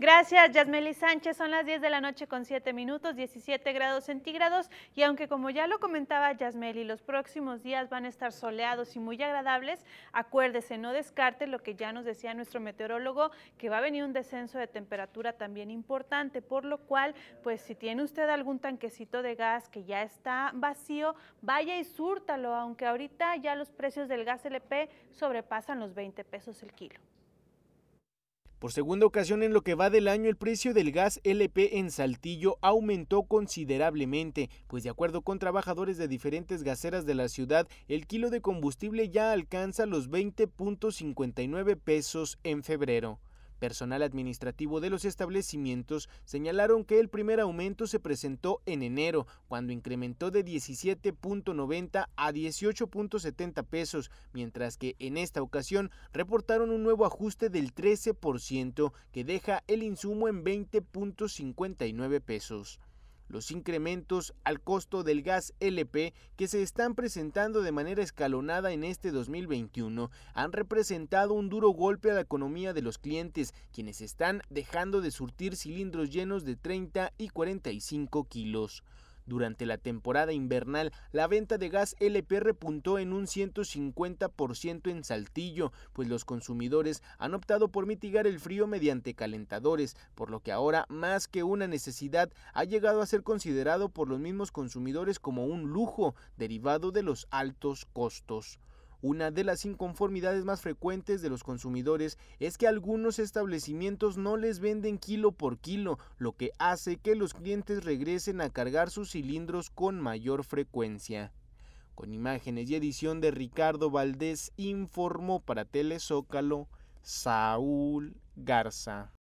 Gracias, Yasmeli Sánchez. Son las 10 de la noche con 7 minutos, 17 grados centígrados. Y aunque, como ya lo comentaba Yasmeli, los próximos días van a estar soleados y muy agradables, acuérdese, no descarte lo que ya nos decía nuestro meteorólogo, que va a venir un descenso de temperatura también importante. Por lo cual, pues si tiene usted algún tanquecito de gas que ya está vacío, vaya y súrtalo, aunque ahorita ya los precios del gas LP sobrepasan los 20 pesos el kilo. Por segunda ocasión en lo que va del año, el precio del gas LP en Saltillo aumentó considerablemente, pues de acuerdo con trabajadores de diferentes gaseras de la ciudad, el kilo de combustible ya alcanza los 20.59 pesos en febrero. Personal administrativo de los establecimientos señalaron que el primer aumento se presentó en enero, cuando incrementó de 17.90 a 18.70 pesos, mientras que en esta ocasión reportaron un nuevo ajuste del 13% que deja el insumo en 20.59 pesos los incrementos al costo del gas LP que se están presentando de manera escalonada en este 2021 han representado un duro golpe a la economía de los clientes, quienes están dejando de surtir cilindros llenos de 30 y 45 kilos. Durante la temporada invernal, la venta de gas LP repuntó en un 150% en Saltillo, pues los consumidores han optado por mitigar el frío mediante calentadores, por lo que ahora, más que una necesidad, ha llegado a ser considerado por los mismos consumidores como un lujo derivado de los altos costos. Una de las inconformidades más frecuentes de los consumidores es que algunos establecimientos no les venden kilo por kilo, lo que hace que los clientes regresen a cargar sus cilindros con mayor frecuencia. Con imágenes y edición de Ricardo Valdés informó para Telezócalo Saúl Garza.